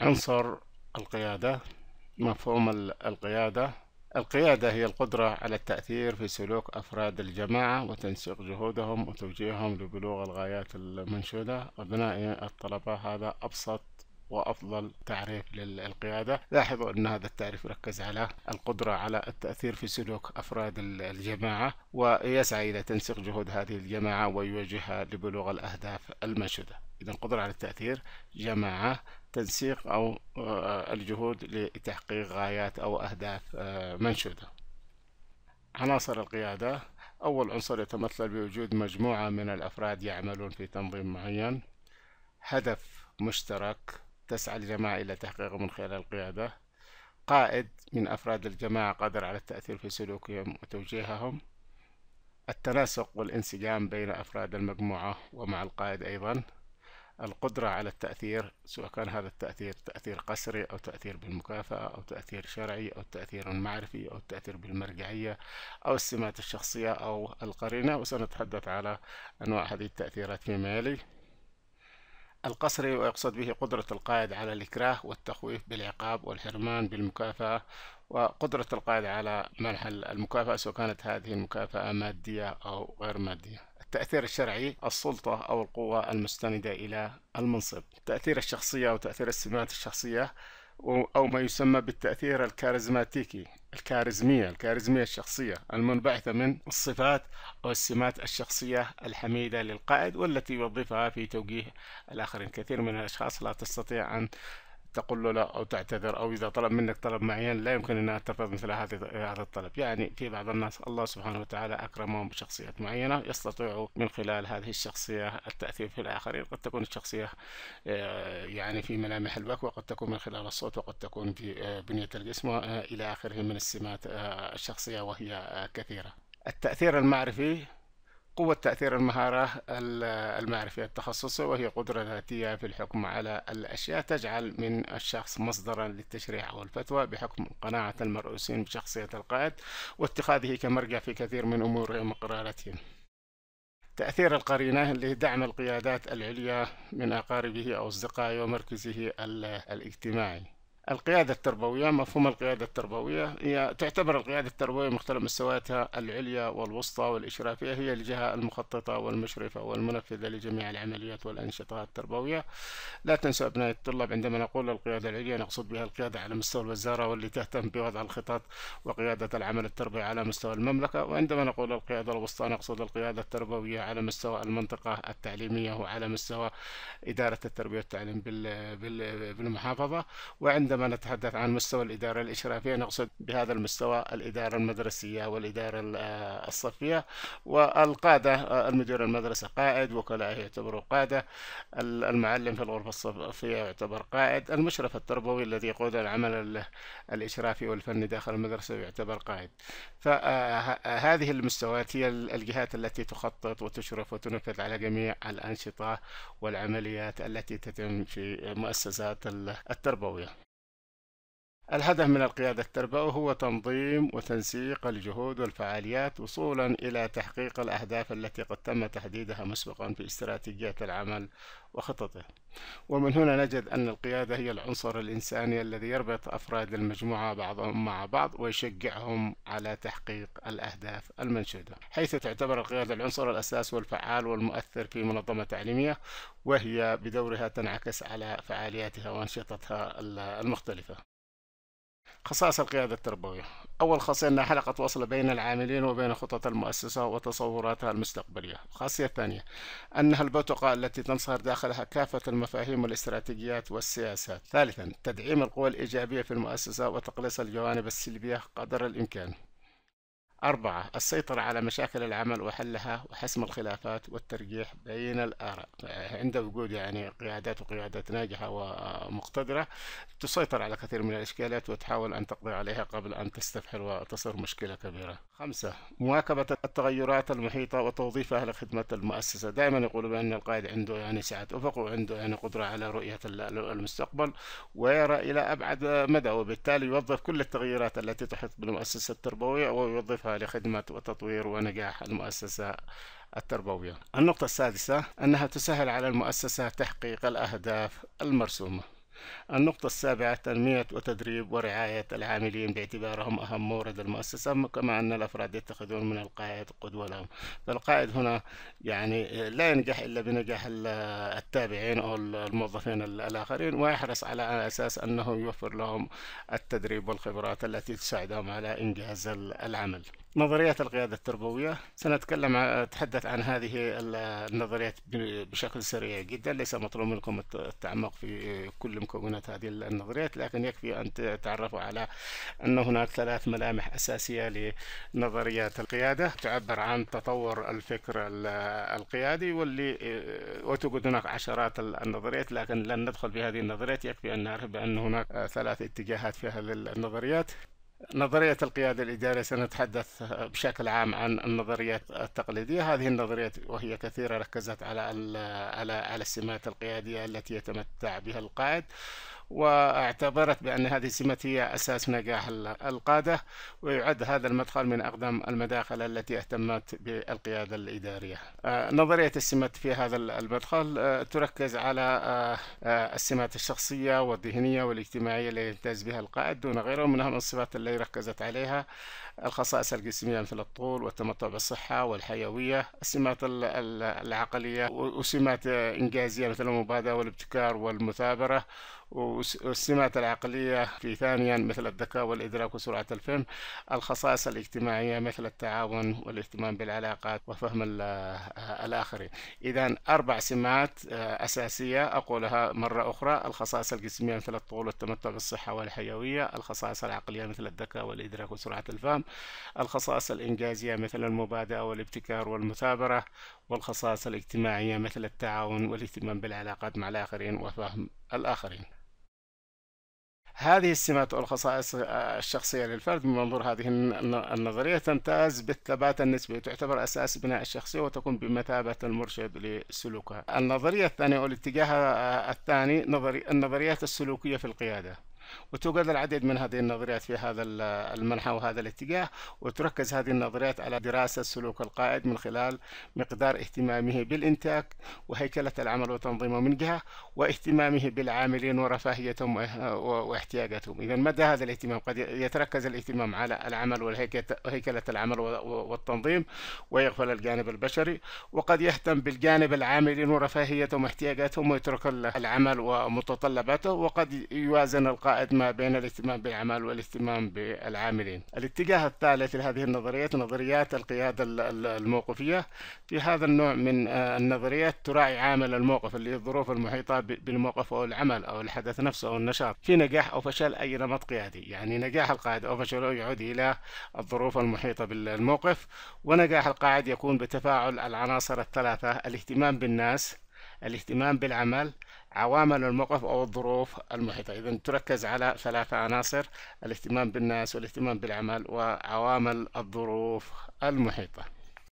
عنصر القيادة مفهوم القيادة القيادة هي القدرة على التأثير في سلوك أفراد الجماعة وتنسيق جهودهم وتوجيههم لبلوغ الغايات المنشودة أبناء الطلبة هذا أبسط وأفضل تعريف للقيادة لاحظوا أن هذا التعريف ركز على القدرة على التأثير في سلوك أفراد الجماعة ويسعى إلى تنسيق جهود هذه الجماعة ويوجهها لبلوغ الأهداف المنشودة إذا القدرة على التأثير جماعة تنسيق أو آه، آه، الجهود لتحقيق غايات أو أهداف آه، منشودة عناصر القيادة أول عنصر يتمثل بوجود مجموعة من الأفراد يعملون في تنظيم معين هدف مشترك تسعى الجماعة إلى تحقيقه من خلال القيادة قائد من أفراد الجماعة قادر على التأثير في سلوكهم وتوجيههم التناسق والانسجام بين أفراد المجموعة ومع القائد أيضا القدرة على التأثير سواء كان هذا التأثير تأثير قسري أو تأثير بالمكافأة أو تأثير شرعي أو تأثير معرفي أو التأثير بالمرجعية أو السمات الشخصية أو القرينة وسنتحدث على أنواع هذه التأثيرات فيما يلي القسري ويقصد به قدرة القائد على الإكراه والتخويف بالعقاب والحرمان بالمكافأة وقدرة القائد على منح المكافأة سواء كانت هذه المكافأة مادية أو غير مادية التأثير الشرعي السلطة أو القوة المستندة إلى المنصب تأثير الشخصية وتأثير السمات الشخصية أو ما يسمى بالتأثير الكاريزماتيكي الكاريزمية الكاريزمية الشخصية المنبعثة من الصفات أو السمات الشخصية الحميدة للقائد والتي يوظفها في توجيه الآخرين كثير من الأشخاص لا تستطيع أن تقول له لا أو تعتذر أو إذا طلب منك طلب معين لا يمكن أن أترفض مثل هذا الطلب يعني في بعض الناس الله سبحانه وتعالى أكرمهم بشخصيات معينة يستطيع من خلال هذه الشخصية التأثير في الآخرين قد تكون الشخصية آه، يعني في ملامح الوجه وقد تكون من خلال الصوت وقد تكون في آه، بنية الجسم آه، إلى آخره من السمات الشخصية وهي كثيرة التأثير المعرفي قوة تأثير المهارة المعرفية التخصصية وهي قدرة ذاتية في الحكم على الأشياء تجعل من الشخص مصدرا للتشريع والفتوى بحكم قناعة المرؤوسين بشخصية القائد واتخاذه كمرجع في كثير من أمورهم وقراراتهم تأثير القرينة لدعم القيادات العليا من أقاربه أو أصدقائه ومركزه الاجتماعي القيادة التربوية مفهوم القيادة التربوية هي تعتبر القيادة التربوية مختلف مستوياتها العليا والوسطى والإشرافية هي الجهة المخططة والمشرفة والمنفذة لجميع العمليات والأنشطة التربوية لا تنسى أبناء الطلاب عندما نقول القيادة العليا نقصد بها القيادة على مستوى الوزارة واللي تهتم بوضع الخطط وقيادة العمل التربوي على مستوى المملكة وعندما نقول القيادة الوسطى نقصد القيادة التربوية على مستوى المنطقة التعليمية وعلى مستوى إدارة التربية والتعليم بالمحافظة وعند عندما نتحدث عن مستوى الإدارة الإشرافية نقصد بهذا المستوى الإدارة المدرسية والإدارة آه، الصفية والقادة آه، المدير المدرسة قائد وكلاء يعتبروا قادة المعلم في الغرفة الصفية يعتبر قائد المشرف التربوي الذي يقود العمل الإشرافي والفني داخل المدرسة يعتبر قائد فهذه آه، المستويات هي الجهات التي تخطط وتشرف وتنفذ على جميع الأنشطة والعمليات التي تتم في مؤسسات التربوية الهدف من القيادة التربوي هو تنظيم وتنسيق الجهود والفعاليات وصولا إلى تحقيق الأهداف التي قد تم تحديدها مسبقا في استراتيجية العمل وخططه ومن هنا نجد أن القيادة هي العنصر الإنساني الذي يربط أفراد المجموعة بعضهم مع بعض ويشجعهم على تحقيق الأهداف المنشودة حيث تعتبر القيادة العنصر الأساس والفعال والمؤثر في منظمة تعليمية وهي بدورها تنعكس على فعالياتها وأنشطتها المختلفة خصائص القيادة التربوية أول خاصية أنها حلقة وصل بين العاملين وبين خطط المؤسسة وتصوراتها المستقبلية الخاصية الثانية أنها البوتقة التي تنصهر داخلها كافة المفاهيم والاستراتيجيات والسياسات ثالثا تدعيم القوى الإيجابية في المؤسسة وتقليص الجوانب السلبية قدر الإمكان أربعة السيطرة على مشاكل العمل وحلها وحسم الخلافات والترجيح بين الآراء عند وجود يعني قيادات وقيادات ناجحة ومقتدرة تسيطر على كثير من الإشكالات وتحاول أن تقضي عليها قبل أن تستفحل وتصير مشكلة كبيرة خمسة مواكبة التغيرات المحيطة وتوظيفها لخدمة المؤسسة دائما يقولوا بأن القائد عنده يعني سعة أفق وعنده يعني قدرة على رؤية المستقبل ويرى إلى أبعد مدى وبالتالي يوظف كل التغييرات التي تحيط بالمؤسسة التربوية ويوظفها الموظفة لخدمة وتطوير ونجاح المؤسسة التربوية. النقطة السادسة أنها تسهل على المؤسسة تحقيق الأهداف المرسومة. النقطة السابعة تنمية وتدريب ورعاية العاملين باعتبارهم أهم مورد المؤسسة كما أن الأفراد يتخذون من القائد قدوة لهم فالقائد هنا يعني لا ينجح إلا بنجاح التابعين أو الموظفين الآخرين ويحرص على أساس أنه يوفر لهم التدريب والخبرات التي تساعدهم على إنجاز العمل نظريات القيادة التربوية سنتكلم أتحدث عن هذه النظريات بشكل سريع جدا ليس مطلوب منكم التعمق في كل مكونات هذه النظريات لكن يكفي أن تتعرفوا على أن هناك ثلاث ملامح أساسية لنظريات القيادة تعبر عن تطور الفكر القيادي واللي وتوجد هناك عشرات النظريات لكن لن ندخل في هذه النظريات يكفي أن نعرف بأن هناك ثلاث اتجاهات في هذه النظريات نظرية القيادة الإدارية سنتحدث بشكل عام عن النظريات التقليدية هذه النظرية وهي كثيرة ركزت على على على السمات القيادية التي يتمتع بها القائد واعتبرت بأن هذه السمة هي أساس نجاح القادة ويعد هذا المدخل من أقدم المداخل التي اهتمت بالقيادة الإدارية آه، نظرية السمة في هذا المدخل آه، تركز على آه، السمات الشخصية والذهنية والاجتماعية التي يمتاز بها القائد دون غيره منها من الصفات التي ركزت عليها الخصائص الجسمية مثل الطول والتمتع بالصحة والحيوية السمات العقلية وسمات إنجازية مثل المبادرة والابتكار والمثابرة والسمات العقلية في ثانيا مثل الذكاء والإدراك وسرعة الفهم الخصائص الاجتماعية مثل التعاون والاهتمام بالعلاقات وفهم آه، الآخرين إذا أربع سمات آه، أساسية أقولها مرة أخرى الخصائص الجسمية مثل الطول والتمتع بالصحة والحيوية الخصائص العقلية مثل الذكاء والإدراك وسرعة الفهم الخصائص الإنجازية مثل المبادئة والابتكار والمثابرة والخصائص الاجتماعية مثل التعاون والاهتمام بالعلاقات مع الآخرين وفهم الآخرين هذه السمات والخصائص آه، الشخصية للفرد من منظور هذه النظرية تمتاز بالثبات النسبي وتعتبر أساس بناء الشخصية وتكون بمثابة المرشد لسلوكها النظرية الثانية والاتجاه آه، الثاني نظري النظريات السلوكية في القيادة وتوجد العديد من هذه النظريات في هذا المنحى وهذا الاتجاه وتركز هذه النظريات على دراسة سلوك القائد من خلال مقدار اهتمامه بالإنتاج وهيكلة العمل وتنظيمه من جهة واهتمامه بالعاملين ورفاهيتهم واحتياجاتهم إذا مدى هذا الاهتمام قد يتركز الاهتمام على العمل وهيكلة العمل والتنظيم ويغفل الجانب البشري وقد يهتم بالجانب العاملين ورفاهيتهم واحتياجاتهم ويترك العمل ومتطلباته وقد يوازن القائد العائد ما بين الاهتمام بالعمل والاهتمام بالعاملين. الاتجاه الثالث لهذه النظريات نظريات القيادة الموقفية في هذا النوع من آه، النظريات تراعي عامل الموقف اللي هي الظروف المحيطة بالموقف أو العمل أو الحدث نفسه أو النشاط في نجاح أو فشل أي نمط قيادي يعني نجاح القائد أو فشله يعود إلى الظروف المحيطة بالموقف ونجاح القائد يكون بتفاعل العناصر الثلاثة الاهتمام بالناس الاهتمام بالعمل عوامل الموقف أو الظروف المحيطة إذا تركز على ثلاثة عناصر الاهتمام بالناس والاهتمام بالعمل وعوامل الظروف المحيطة